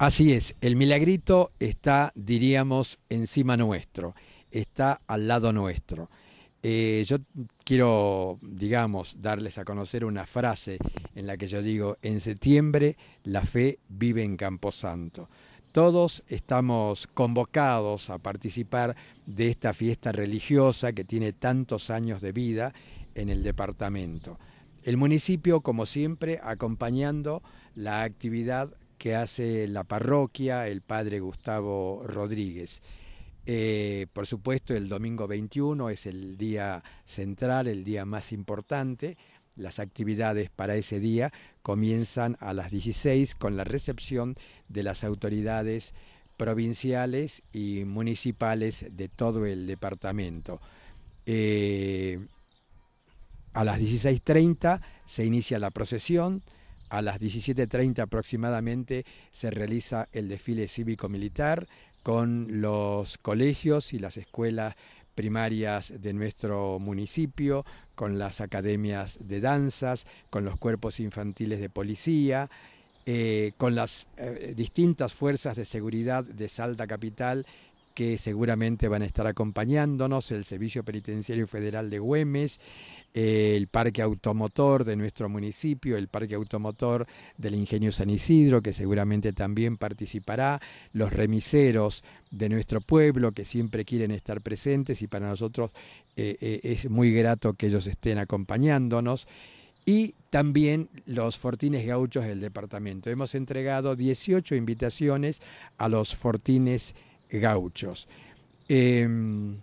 Así es, el milagrito está, diríamos, encima nuestro, está al lado nuestro. Eh, yo quiero, digamos, darles a conocer una frase en la que yo digo, en septiembre la fe vive en Camposanto. Todos estamos convocados a participar de esta fiesta religiosa que tiene tantos años de vida en el departamento. El municipio, como siempre, acompañando la actividad que hace la parroquia, el padre Gustavo Rodríguez. Eh, por supuesto, el domingo 21 es el día central, el día más importante. Las actividades para ese día comienzan a las 16 con la recepción de las autoridades provinciales y municipales de todo el departamento. Eh, a las 16.30 se inicia la procesión, a las 17.30 aproximadamente se realiza el desfile cívico-militar con los colegios y las escuelas primarias de nuestro municipio, con las academias de danzas, con los cuerpos infantiles de policía, eh, con las eh, distintas fuerzas de seguridad de Salta Capital que seguramente van a estar acompañándonos, el Servicio Penitenciario Federal de Güemes, el Parque Automotor de nuestro municipio, el Parque Automotor del Ingenio San Isidro, que seguramente también participará, los remiseros de nuestro pueblo, que siempre quieren estar presentes y para nosotros eh, eh, es muy grato que ellos estén acompañándonos y también los fortines gauchos del departamento. Hemos entregado 18 invitaciones a los fortines gauchos. Em,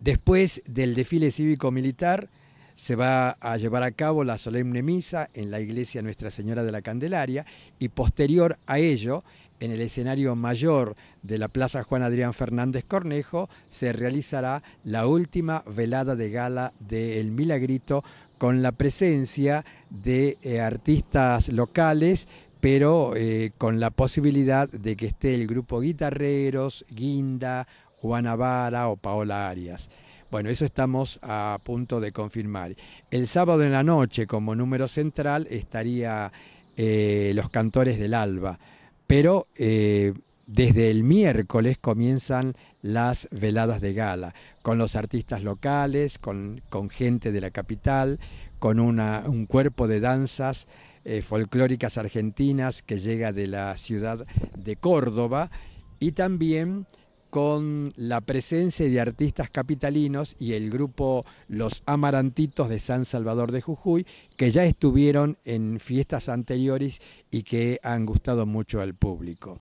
después del desfile cívico-militar se va a llevar a cabo la solemne misa en la iglesia Nuestra Señora de la Candelaria y posterior a ello, en el escenario mayor de la Plaza Juan Adrián Fernández Cornejo, se realizará la última velada de gala de Milagrito con la presencia de eh, artistas locales pero eh, con la posibilidad de que esté el grupo Guitarreros, Guinda, Juana Vara o Paola Arias. Bueno, eso estamos a punto de confirmar. El sábado en la noche, como número central, estaría eh, Los Cantores del Alba, pero eh, desde el miércoles comienzan las veladas de gala, con los artistas locales, con, gente de la capital, con un cuerpo de danzas eh, folclóricas argentinas que llega de la ciudad de Córdoba y también con la presencia de artistas capitalinos y el grupo Los Amarantitos de San Salvador de Jujuy, que ya estuvieron en fiestas anteriores y que han gustado mucho al público.